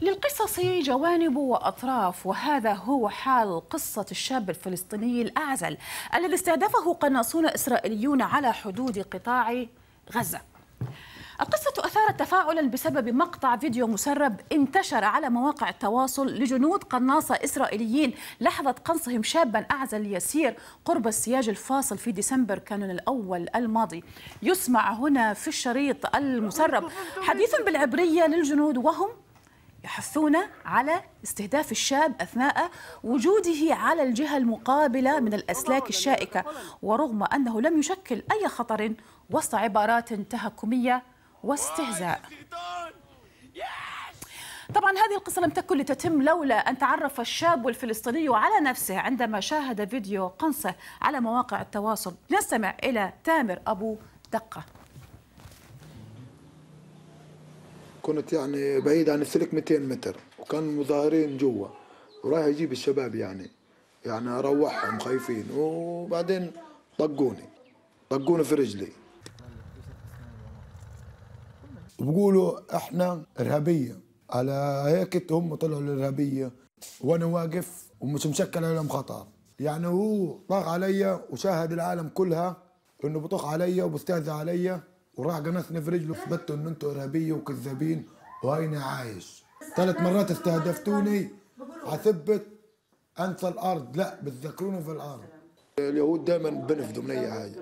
للقصص جوانب وأطراف وهذا هو حال قصة الشاب الفلسطيني الأعزل الذي استهدفه قناصون إسرائيليون على حدود قطاع غزة القصة أثارت تفاعلا بسبب مقطع فيديو مسرب انتشر على مواقع التواصل لجنود قناصة إسرائيليين لحظة قنصهم شابا أعزل يسير قرب السياج الفاصل في ديسمبر كانون الأول الماضي يسمع هنا في الشريط المسرب حديث بالعبرية للجنود وهم يحثون على استهداف الشاب أثناء وجوده على الجهة المقابلة من الأسلاك الشائكة ورغم أنه لم يشكل أي خطر وسط عبارات تهكمية واستهزاء طبعا هذه القصة لم تكن لتتم لولا أن تعرف الشاب الفلسطيني على نفسه عندما شاهد فيديو قنصه على مواقع التواصل نستمع إلى تامر أبو دقة كنت يعني بعيد عن السلك 200 متر وكان مظاهرين جوا ورايح يجيب الشباب يعني يعني اروحهم خايفين وبعدين طقوني طقوني في رجلي بقولوا احنا ارهابيه على هيك هم طلعوا الارهابيه وانا واقف ومش مشكل عليهم خطر يعني هو طاق علي وشاهد العالم كلها انه بطخ علي وبستهزئ علي وراح قناة في رجله ثبتوا ان انتم ارهابيه وكذابين وهيني عايش ثلاث مرات استهدفتوني اثبت انسى الارض لا بتذكروني في الارض اليهود دائما بنفذوا من اي حاجه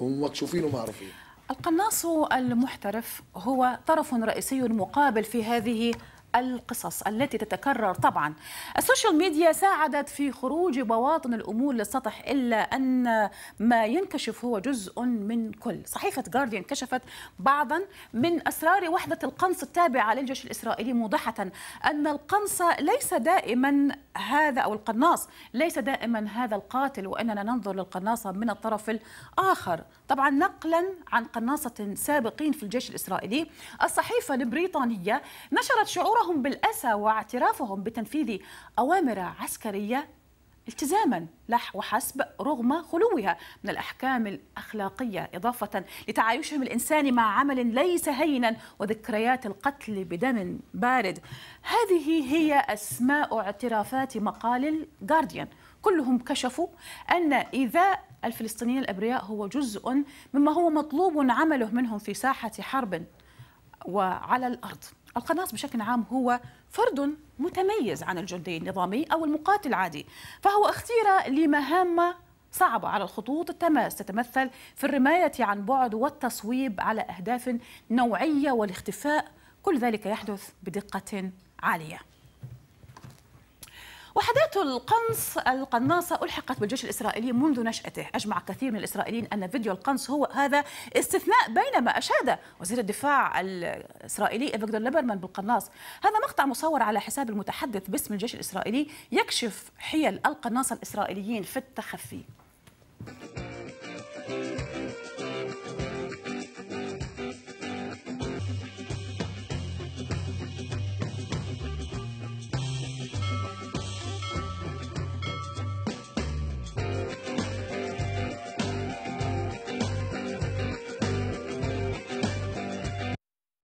ومكشوفين ومعروفين وما عارفين القناص المحترف هو طرف رئيسي مقابل في هذه القصص التي تتكرر طبعا السوشيال ميديا ساعدت في خروج بواطن الأمور للسطح إلا أن ما ينكشف هو جزء من كل صحيفة جارديان كشفت بعضا من أسرار وحدة القنص التابعة للجيش الإسرائيلي موضحة أن القنص ليس دائما هذا أو القناص ليس دائما هذا القاتل وأننا ننظر للقناصة من الطرف الآخر طبعا نقلا عن قناصة سابقين في الجيش الإسرائيلي الصحيفة البريطانية نشرت شعورهم بالأسى واعترافهم بتنفيذ أوامر عسكرية التزاما لح وحسب رغم خلوها من الأحكام الأخلاقية إضافة لتعايشهم الإنساني مع عمل ليس هينا وذكريات القتل بدم بارد هذه هي أسماء اعترافات مقال الجارديان كلهم كشفوا أن إيذاء الفلسطينيين الأبرياء هو جزء مما هو مطلوب عمله منهم في ساحة حرب وعلى الأرض القناص بشكل عام هو فرد متميز عن الجندي النظامي أو المقاتل العادي فهو اختير لمهام صعبة على الخطوط التماس تتمثل في الرماية عن بعد والتصويب على أهداف نوعية والاختفاء كل ذلك يحدث بدقة عالية وحدات القنص القناصة ألحقت بالجيش الإسرائيلي منذ نشأته أجمع كثير من الإسرائيليين أن فيديو القنص هو هذا استثناء بينما أشاد وزير الدفاع الإسرائيلي إفجدور ليبرمان بالقناص هذا مقطع مصور على حساب المتحدث باسم الجيش الإسرائيلي يكشف حيل القناصة الإسرائيليين في التخفي